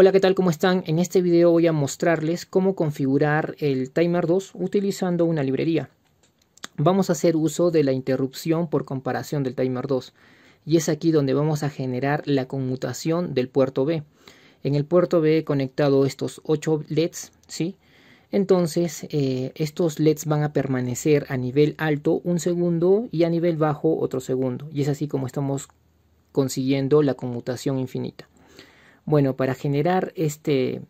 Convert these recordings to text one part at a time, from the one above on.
Hola, ¿qué tal? ¿Cómo están? En este video voy a mostrarles cómo configurar el timer 2 utilizando una librería. Vamos a hacer uso de la interrupción por comparación del timer 2 y es aquí donde vamos a generar la conmutación del puerto B. En el puerto B he conectado estos 8 LEDs, ¿sí? Entonces, eh, estos LEDs van a permanecer a nivel alto un segundo y a nivel bajo otro segundo. Y es así como estamos consiguiendo la conmutación infinita. Bueno, para generar este,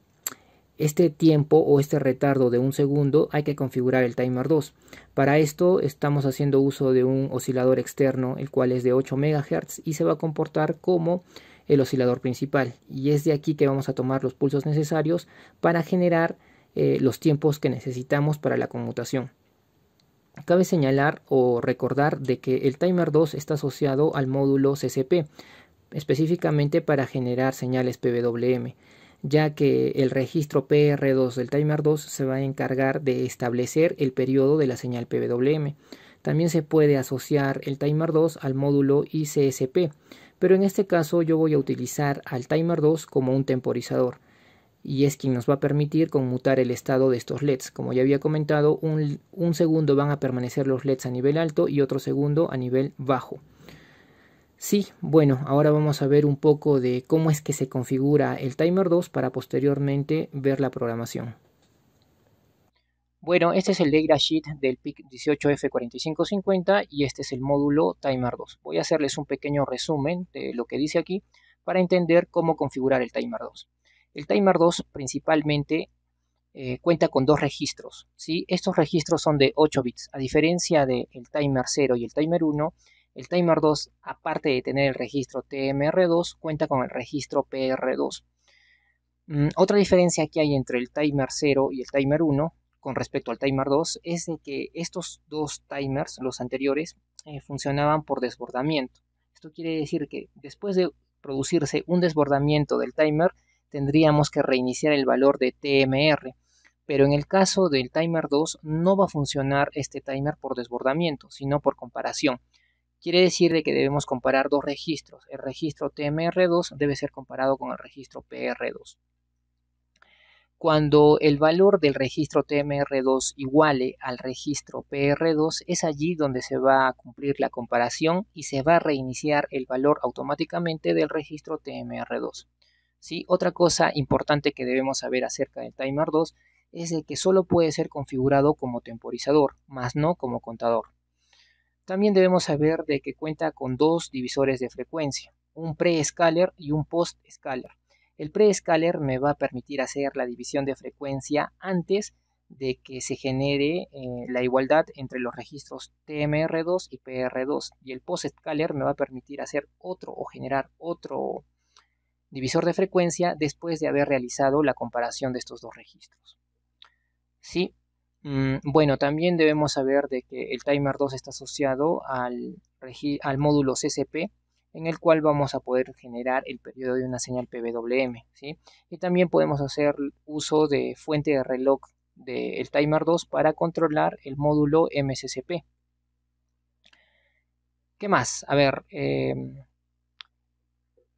este tiempo o este retardo de un segundo hay que configurar el timer 2. Para esto estamos haciendo uso de un oscilador externo, el cual es de 8 MHz y se va a comportar como el oscilador principal. Y es de aquí que vamos a tomar los pulsos necesarios para generar eh, los tiempos que necesitamos para la conmutación. Cabe señalar o recordar de que el timer 2 está asociado al módulo CCP, específicamente para generar señales PWM, ya que el registro PR2 del timer 2 se va a encargar de establecer el periodo de la señal PWM. También se puede asociar el timer 2 al módulo ICSP, pero en este caso yo voy a utilizar al timer 2 como un temporizador y es quien nos va a permitir conmutar el estado de estos LEDs. Como ya había comentado, un, un segundo van a permanecer los LEDs a nivel alto y otro segundo a nivel bajo. Sí, bueno, ahora vamos a ver un poco de cómo es que se configura el timer 2 para posteriormente ver la programación. Bueno, este es el data sheet del PIC 18F4550 y este es el módulo timer 2. Voy a hacerles un pequeño resumen de lo que dice aquí para entender cómo configurar el timer 2. El timer 2 principalmente eh, cuenta con dos registros. ¿sí? Estos registros son de 8 bits. A diferencia del timer 0 y el timer 1, el timer 2, aparte de tener el registro TMR2, cuenta con el registro PR2. Mm, otra diferencia que hay entre el timer 0 y el timer 1 con respecto al timer 2 es que estos dos timers, los anteriores, eh, funcionaban por desbordamiento. Esto quiere decir que después de producirse un desbordamiento del timer, tendríamos que reiniciar el valor de TMR. Pero en el caso del timer 2 no va a funcionar este timer por desbordamiento, sino por comparación. Quiere decir que debemos comparar dos registros. El registro TMR2 debe ser comparado con el registro PR2. Cuando el valor del registro TMR2 iguale al registro PR2, es allí donde se va a cumplir la comparación y se va a reiniciar el valor automáticamente del registro TMR2. ¿Sí? Otra cosa importante que debemos saber acerca del timer 2 es el que solo puede ser configurado como temporizador, más no como contador. También debemos saber de que cuenta con dos divisores de frecuencia, un pre-scaler y un post-scaler. El pre-scaler me va a permitir hacer la división de frecuencia antes de que se genere eh, la igualdad entre los registros TMR2 y PR2 y el post-scaler me va a permitir hacer otro o generar otro divisor de frecuencia después de haber realizado la comparación de estos dos registros. Sí, Mm, bueno, también debemos saber de que el timer 2 está asociado al, módulo CCP, en el cual vamos a poder generar el periodo de una señal PWM. Y también podemos hacer uso de fuente de reloj del timer 2 para controlar el módulo MCCP. ¿Qué más? A ver, em,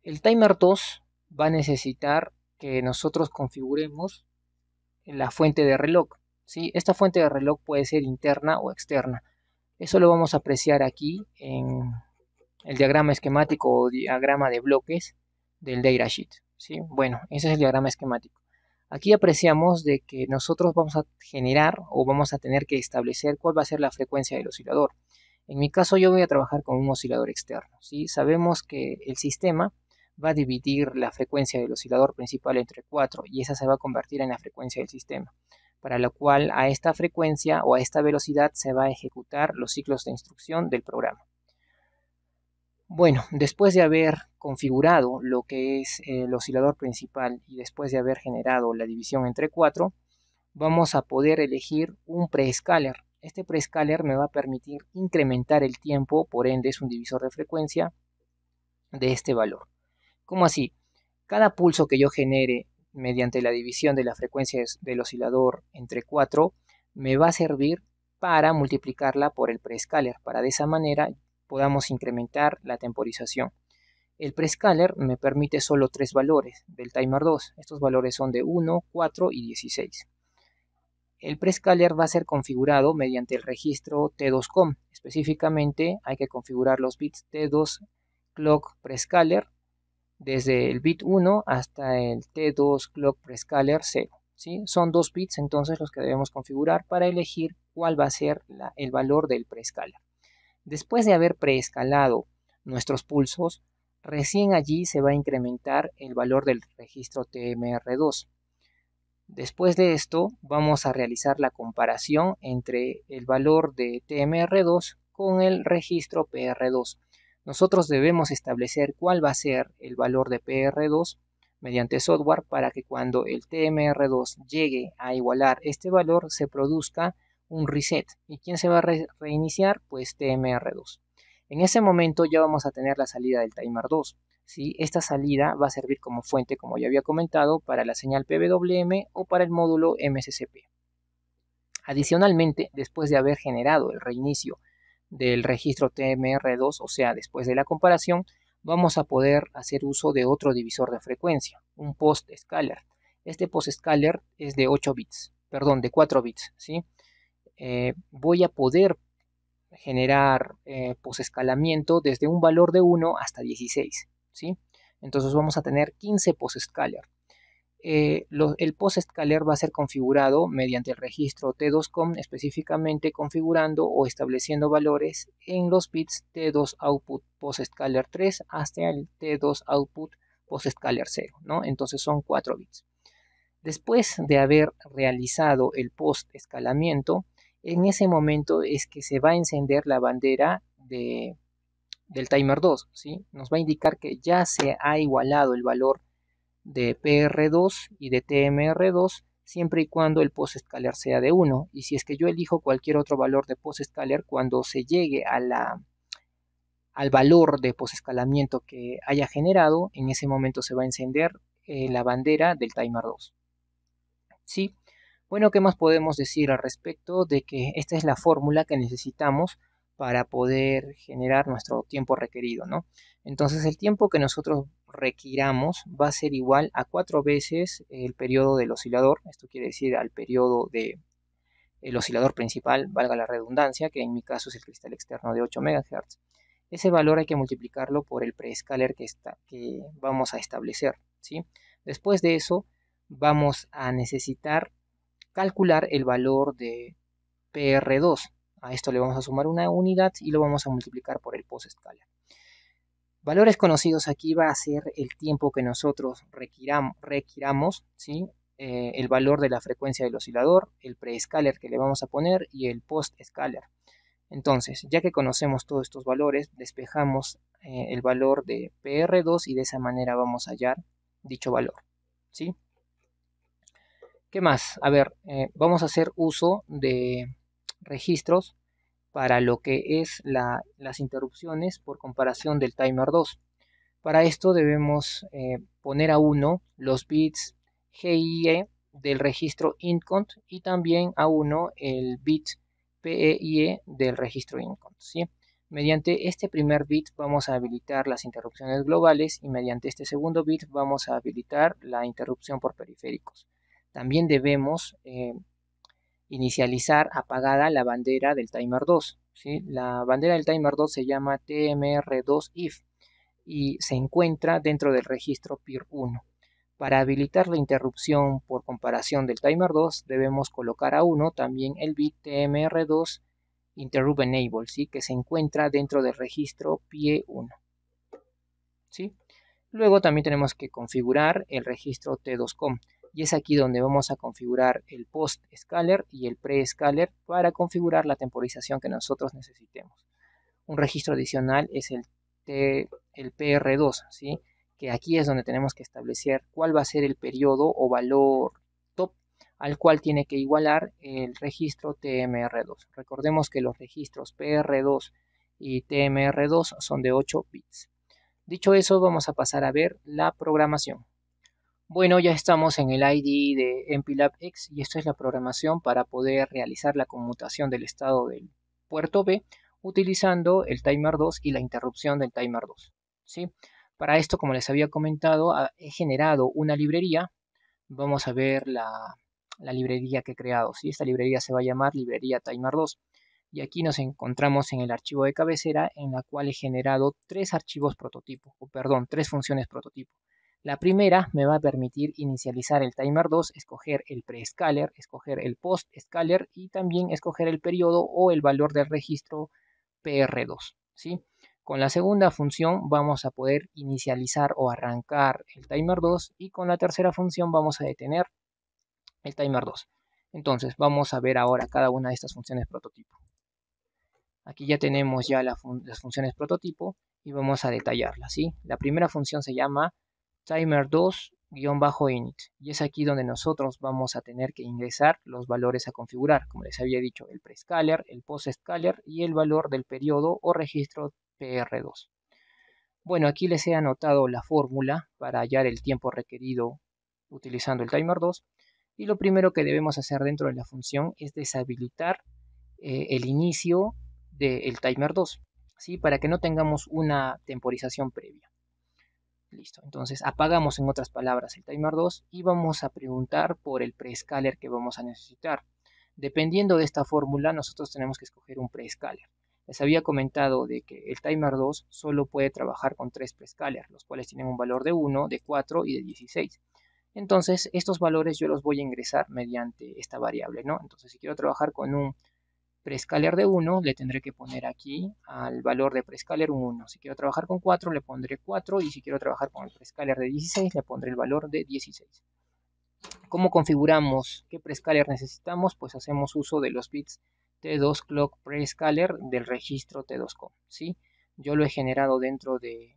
el timer 2 va a necesitar que nosotros configuremos la fuente de reloj. ¿sí? Esta fuente de reloj puede ser interna o externa. Eso lo vamos a apreciar aquí en el diagrama esquemático o diagrama de bloques del datasheet. ¿sí? Bueno, ese es el diagrama esquemático. Aquí apreciamos de que nosotros vamos a generar o vamos a tener que establecer cuál va a ser la frecuencia del oscilador. En mi caso yo voy a trabajar con un oscilador externo. ¿sí? Sabemos que el sistema va a dividir la frecuencia del oscilador principal entre 4 y esa se va a convertir en la frecuencia del sistema para lo cual a esta frecuencia o a esta velocidad se va a ejecutar los ciclos de instrucción del programa. Bueno, después de haber configurado lo que es el oscilador principal y después de haber generado la división entre 4, vamos a poder elegir un prescaler. Este prescaler me va a permitir incrementar el tiempo, por ende es un divisor de frecuencia, de este valor. ¿Cómo así? Cada pulso que yo genere mediante la división de las frecuencias del oscilador entre 4, me va a servir para multiplicarla por el prescaler, para de esa manera podamos incrementar la temporización. El prescaler me permite solo tres valores del timer 2. Estos valores son de 1, 4 y 16. El prescaler va a ser configurado mediante el registro T2COM. Específicamente hay que configurar los bits T2 Clock Prescaler desde el bit 1 hasta el T2 Clock Prescaler 0. Son dos bits entonces los que debemos configurar para elegir cuál va a ser el valor del prescaler. Después de haber preescalado nuestros pulsos, recién allí se va a incrementar el valor del registro TMR2. Después de esto vamos a realizar la comparación entre el valor de TMR2 con el registro PR2 nosotros debemos establecer cuál va a ser el valor de PR2 mediante software para que cuando el TMR2 llegue a igualar este valor se produzca un reset. ¿Y quién se va a reiniciar? Pues TMR2. En ese momento ya vamos a tener la salida del timer 2. Esta salida va a servir como fuente, como ya había comentado, para la señal PWM o para el módulo MSCP. Adicionalmente, después de haber generado el reinicio del registro TMR2, o sea, después de la comparación, vamos a poder hacer uso de otro divisor de frecuencia, un post-scaler. Este post-scaler es de 8 bits, perdón, de 4 bits, ¿sí? Eh, voy a poder generar eh, post-escalamiento desde un valor de 1 hasta 16, ¿sí? Entonces vamos a tener 15 scaler. Eh, el post escalar va a ser configurado mediante el registro T2COM, específicamente configurando o estableciendo valores en los bits T2 output post scaler 3 hasta el T2 output post scaler 0, ¿no? Entonces son 4 bits. Después de haber realizado el post escalamiento, en ese momento es que se va a encender la bandera de, del timer 2, ¿sí? Nos va a indicar que ya se ha igualado el valor de PR2 y de TMR2 siempre y cuando el post escalar sea de 1. Y si es que yo elijo cualquier otro valor de post escalar cuando se llegue a la, al valor de post escalamiento que haya generado, en ese momento se va a encender eh, la bandera del timer 2. ¿Sí? Bueno, ¿qué más podemos decir al respecto de que esta es la fórmula que necesitamos para poder generar nuestro tiempo requerido, ¿no? Entonces el tiempo que nosotros requiramos va a ser igual a cuatro veces el periodo del oscilador, esto quiere decir al periodo de oscilador principal, valga la redundancia, que en mi caso es el cristal externo de 8 MHz. Ese valor hay que multiplicarlo por el preescaler que, está, que vamos a establecer, ¿sí? Después de eso vamos a necesitar calcular el valor de PR2, a esto le vamos a sumar una unidad y lo vamos a multiplicar por el post escala. Valores conocidos aquí va a ser el tiempo que nosotros requiramos, ¿sí? Eh, el valor de la frecuencia del oscilador, el pre-scalar que le vamos a poner y el post-scalar. Entonces, ya que conocemos todos estos valores, despejamos eh, el valor de PR2 y de esa manera vamos a hallar dicho valor. ¿sí? ¿Qué más? A ver, eh, vamos a hacer uso de registros para lo que es las interrupciones por comparación del timer 2. Para esto debemos eh, poner a 1 los bits GIE del registro INCONT y también a 1 el bit PEIE e del registro INCONT. Mediante este primer bit vamos a habilitar las interrupciones globales y mediante este segundo bit vamos a habilitar la interrupción por periféricos. También debemos eh, inicializar apagada la bandera del timer 2. La bandera del timer 2 se llama TMR2IF y se encuentra dentro del registro PIR 1. Para habilitar la interrupción por comparación del timer 2 debemos colocar a 1 también el bit TMR2 Interrupt Enable, que se encuentra dentro del registro PIE 1. Luego también tenemos que configurar el registro T2COM y es aquí donde vamos a configurar el post scaler y el pre scaler para configurar la temporización que nosotros necesitemos. Un registro adicional es el, el PR2, ¿sí? que aquí es donde tenemos que establecer cuál va a ser el periodo o valor top al cual tiene que igualar el registro TMR2. Recordemos que los registros PR2 y TMR2 son de 8 bits. Dicho eso, vamos a pasar a ver la programación. Bueno, ya estamos en el ID de X y esto es la programación para poder realizar la conmutación del estado del puerto B utilizando el timer 2 y la interrupción del timer 2. ¿sí? Para esto, como les había comentado, he generado una librería. Vamos a ver la, librería que he creado. ¿sí? Esta librería se va a llamar librería timer 2. Y aquí nos encontramos en el archivo de cabecera en la cual he generado tres archivos prototipo, o perdón, tres funciones prototipo. La primera me va a permitir inicializar el timer 2, escoger el pre-scaler, escoger el post-scaler y también escoger el periodo o el valor del registro PR2. ¿sí? Con la segunda función vamos a poder inicializar o arrancar el timer 2 y con la tercera función vamos a detener el timer 2. Entonces vamos a ver ahora cada una de estas funciones prototipo. Aquí ya tenemos ya las funciones prototipo y vamos a detallarlas. La primera función se llama timer 2-init. Y es aquí donde nosotros vamos a tener que ingresar los valores a configurar, como les había dicho, el pre prescaler, el post-scaler y el valor del periodo o registro PR2. Bueno, aquí les he anotado la fórmula para hallar el tiempo requerido utilizando el timer 2. Y lo primero que debemos hacer dentro de la función es deshabilitar eh, el inicio del timer 2, ¿sí? para que no tengamos una temporización previa. Listo, entonces apagamos en otras palabras el timer 2 y vamos a preguntar por el pre prescaler que vamos a necesitar. Dependiendo de esta fórmula, nosotros tenemos que escoger un pre prescaler. Les había comentado de que el timer 2 solo puede trabajar con tres prescalers, los cuales tienen un valor de 1, de 4 y de 16. Entonces, estos valores yo los voy a ingresar mediante esta variable, ¿no? Entonces, si quiero trabajar con un Prescaler de 1 le tendré que poner aquí al valor de prescaler 1. Si quiero trabajar con 4 le pondré 4 y si quiero trabajar con el prescaler de 16 le pondré el valor de 16. ¿Cómo configuramos qué prescaler necesitamos? Pues hacemos uso de los bits T2 Clock prescaler del registro T2Com. ¿sí? Yo lo he generado dentro de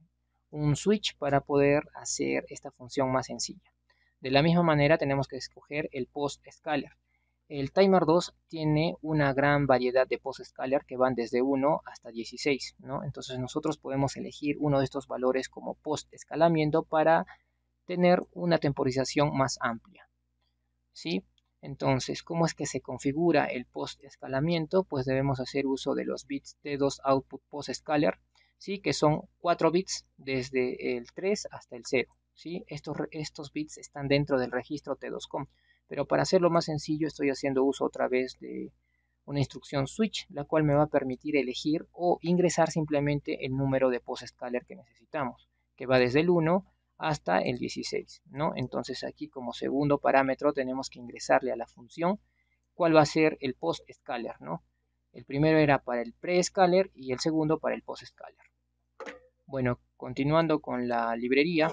un switch para poder hacer esta función más sencilla. De la misma manera tenemos que escoger el Post scaler. El timer 2 tiene una gran variedad de post scalar que van desde 1 hasta 16, ¿no? Entonces nosotros podemos elegir uno de estos valores como post escalamiento para tener una temporización más amplia. ¿Sí? Entonces, ¿cómo es que se configura el post escalamiento? Pues debemos hacer uso de los bits T2 output post scalar, ¿sí? que son 4 bits desde el 3 hasta el 0. ¿sí? Estos, estos bits están dentro del registro T2com. Pero para hacerlo más sencillo estoy haciendo uso otra vez de una instrucción switch, la cual me va a permitir elegir o ingresar simplemente el número de post scaler que necesitamos, que va desde el 1 hasta el 16, ¿no? Entonces aquí como segundo parámetro tenemos que ingresarle a la función cuál va a ser el post scaler, ¿no? El primero era para el pre-scaler y el segundo para el post-scaler. Bueno, continuando con la librería,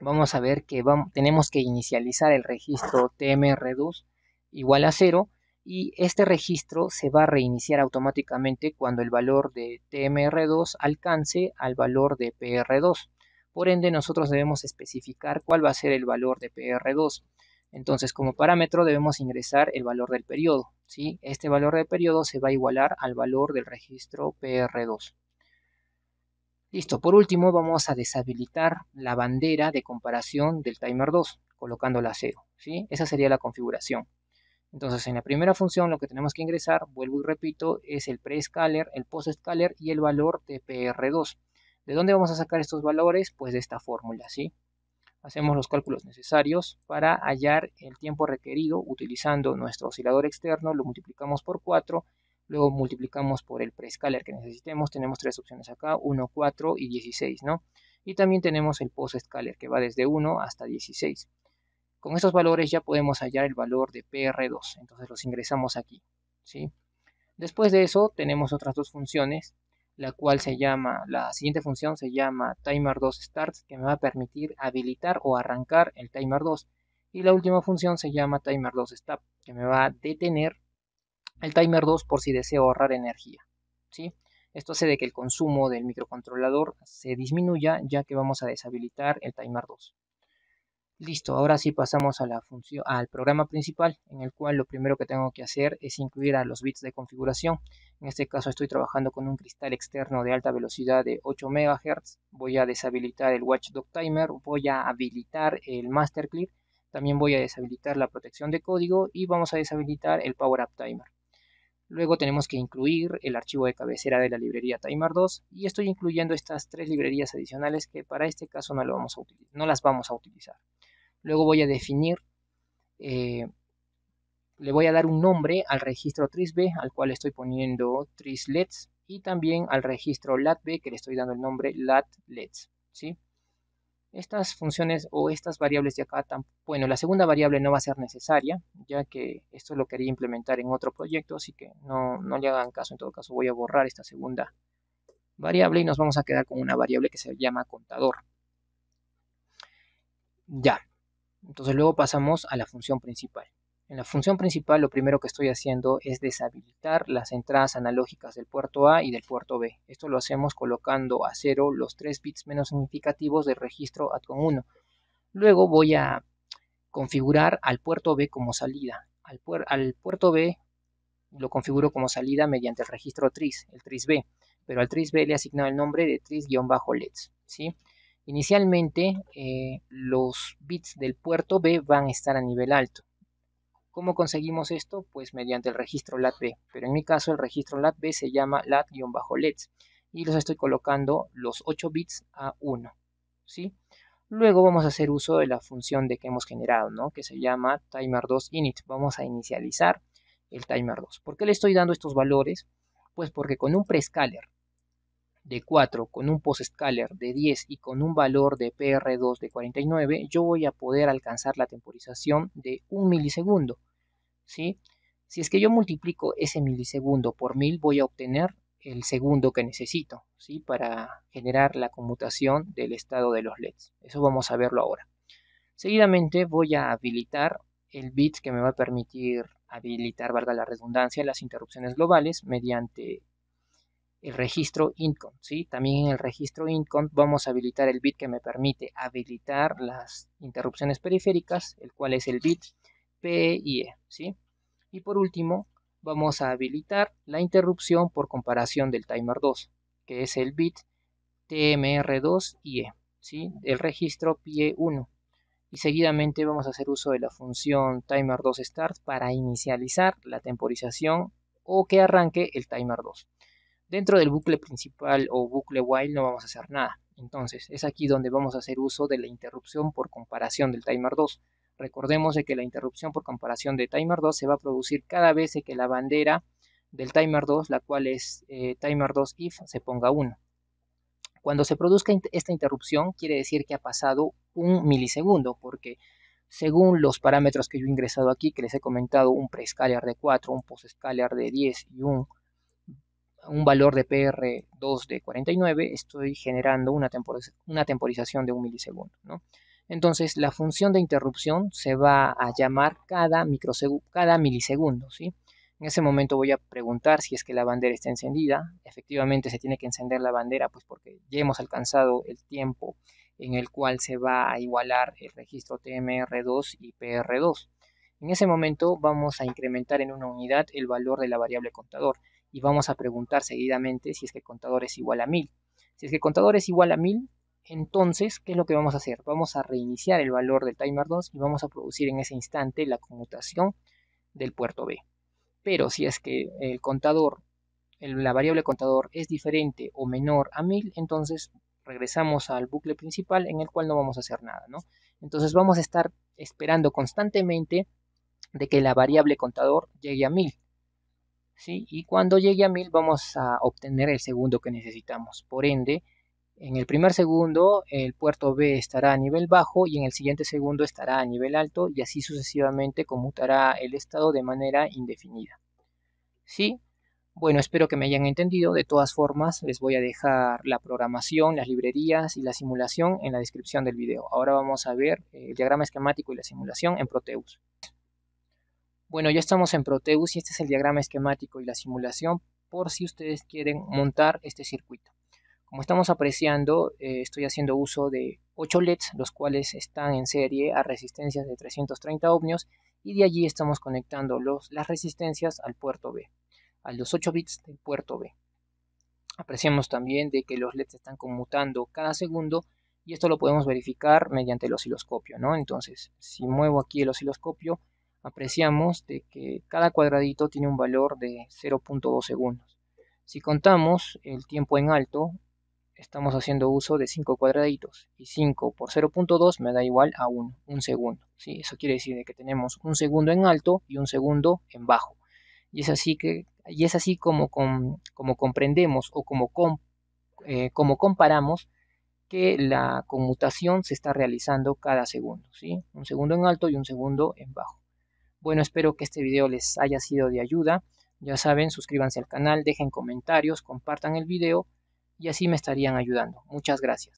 vamos a ver que tenemos que inicializar el registro TMR2 igual a 0 y este registro se va a reiniciar automáticamente cuando el valor de tmr2 alcance al valor de pr2. Por ende, nosotros debemos especificar cuál va a ser el valor de pr2. Entonces, como parámetro debemos ingresar el valor del periodo. Este valor del periodo se va a igualar al valor del registro pr2. Listo, por último vamos a deshabilitar la bandera de comparación del timer 2, colocándola a 0. ¿sí? Esa sería la configuración. Entonces en la primera función lo que tenemos que ingresar, vuelvo y repito, es el pre-scaler, el post-scaler y el valor de PR2. ¿De dónde vamos a sacar estos valores? Pues de esta fórmula, ¿sí? Hacemos los cálculos necesarios para hallar el tiempo requerido utilizando nuestro oscilador externo, lo multiplicamos por 4 Luego multiplicamos por el pre-scaler que necesitemos. Tenemos tres opciones acá, 1, 4 y 16, ¿no? Y también tenemos el post scaler que va desde 1 hasta 16. Con estos valores ya podemos hallar el valor de PR2. Entonces los ingresamos aquí, ¿sí? Después de eso tenemos otras dos funciones, la cual se llama, la siguiente función se llama timer2start, que me va a permitir habilitar o arrancar el timer2. Y la última función se llama timer2stop, que me va a detener el timer 2 por si deseo ahorrar energía. ¿sí? Esto hace de que el consumo del microcontrolador se disminuya ya que vamos a deshabilitar el timer 2. Listo, ahora sí pasamos a la función, al programa principal, en el cual lo primero que tengo que hacer es incluir a los bits de configuración. En este caso estoy trabajando con un cristal externo de alta velocidad de 8 MHz. Voy a deshabilitar el Watchdog Timer, voy a habilitar el Master Clear, también voy a deshabilitar la protección de código y vamos a deshabilitar el Power Up Timer. Luego tenemos que incluir el archivo de cabecera de la librería Timer 2 y estoy incluyendo estas tres librerías adicionales que para este caso no, lo vamos a las vamos a utilizar. Luego voy a definir, eh, le voy a dar un nombre al registro TRISB al cual estoy poniendo TRISLETS y también al registro LATB que le estoy dando el nombre LATLETS. ¿sí? Estas funciones o estas variables de acá, bueno, la segunda variable no va a ser necesaria, ya que esto lo quería implementar en otro proyecto, así que no, no le hagan caso, en todo caso voy a borrar esta segunda variable y nos vamos a quedar con una variable que se llama contador. Ya, entonces luego pasamos a la función principal. En la función principal lo primero que estoy haciendo es deshabilitar las entradas analógicas del puerto A y del puerto B. Esto lo hacemos colocando a cero los tres bits menos significativos del registro atcon 1 Luego voy a configurar al puerto B como salida. Al, puerto B lo configuro como salida mediante el registro TRIS, el TRIS-B, pero al TRIS-B le he asignado el nombre de TRIS-LEDS. ¿sí? Inicialmente eh, los bits del puerto B van a estar a nivel alto ¿Cómo conseguimos esto? Pues mediante el registro LATB, pero en mi caso el registro LATB se llama lat LEDs y los estoy colocando los 8 bits a 1, ¿sí? Luego vamos a hacer uso de la función de que hemos generado, ¿no? que se llama timer2init. Vamos a inicializar el timer2. ¿Por qué le estoy dando estos valores? Pues porque con un prescaler de 4 con un post-scaler de 10 y con un valor de PR2 de 49, yo voy a poder alcanzar la temporización de un milisegundo. Si es que yo multiplico ese milisegundo por 1000, voy a obtener el segundo que necesito ¿sí? para generar la conmutación del estado de los LEDs. Eso vamos a verlo ahora. Seguidamente voy a habilitar el bit que me va a permitir habilitar, valga la redundancia, las interrupciones globales mediante el registro Incon, ¿sí? También en el registro Incon vamos a habilitar el bit que me permite habilitar las interrupciones periféricas, el cual es el bit PEIE, y ¿sí? Y por último, vamos a habilitar la interrupción por comparación del timer 2, que es el bit TMR2 ie ¿sí? El registro pe 1. Y seguidamente vamos a hacer uso de la función timer2 start para inicializar la temporización o que arranque el timer 2. Dentro del bucle principal o bucle while no vamos a hacer nada. Entonces, es aquí donde vamos a hacer uso de la interrupción por comparación del timer 2. Recordemos que la interrupción por comparación de timer 2 se va a producir cada vez que la bandera del timer 2, la cual es eh, timer 2 if, se ponga 1. Cuando se produzca esta interrupción, quiere decir que ha pasado un milisegundo, porque según los parámetros que yo he ingresado aquí, que les he comentado, un pre-scalar de 4, un post-scalar de 10 y un un valor de PR2 de 49, estoy generando una, temporización de un milisegundo. ¿no? Entonces, la función de interrupción se va a llamar cada, cada milisegundo. ¿sí? En ese momento voy a preguntar si es que la bandera está encendida. Efectivamente, se tiene que encender la bandera, pues porque ya hemos alcanzado el tiempo en el cual se va a igualar el registro TMR2 y PR2. En ese momento vamos a incrementar en una unidad el valor de la variable contador y vamos a preguntar seguidamente si es que el contador es igual a 1000. Si es que el contador es igual a 1000, entonces, ¿qué es lo que vamos a hacer? Vamos a reiniciar el valor del timer 2 y vamos a producir en ese instante la conmutación del puerto B. Pero si es que el contador, la variable contador es diferente o menor a 1000, entonces regresamos al bucle principal en el cual no vamos a hacer nada, ¿no? Entonces vamos a estar esperando constantemente de que la variable contador llegue a 1000 y cuando llegue a 1000 vamos a obtener el segundo que necesitamos. Por ende, en el primer segundo el puerto B estará a nivel bajo y en el siguiente segundo estará a nivel alto y así sucesivamente conmutará el estado de manera indefinida. Bueno, espero que me hayan entendido. De todas formas, les voy a dejar la programación, las librerías y la simulación en la descripción del video. Ahora vamos a ver el diagrama esquemático y la simulación en Proteus. Bueno, ya estamos en Proteus y este es el diagrama esquemático y la simulación por si ustedes quieren montar este circuito. Como estamos apreciando, eh, estoy haciendo uso de 8 LEDs, los cuales están en serie a resistencias de 330 ohmios y de allí estamos conectando las resistencias al puerto B, a los 8 bits del puerto B. Apreciamos también de que los LEDs están conmutando cada segundo y esto lo podemos verificar mediante el osciloscopio, ¿no? Entonces, si muevo aquí el osciloscopio, apreciamos de que cada cuadradito tiene un valor de 0.2 segundos. Si contamos el tiempo en alto, estamos haciendo uso de 5 cuadraditos y 5 por 0.2 me da igual a 1, 1 segundo. ¿sí? Eso quiere decir que tenemos un segundo en alto y un segundo en bajo. Y es así, que, es así como, como comprendemos o como, eh, como comparamos que la conmutación se está realizando cada segundo. ¿sí? Un segundo en alto y un segundo en bajo. Bueno, espero que este video les haya sido de ayuda. Ya saben, suscríbanse al canal, dejen comentarios, compartan el video y así me estarían ayudando. Muchas gracias.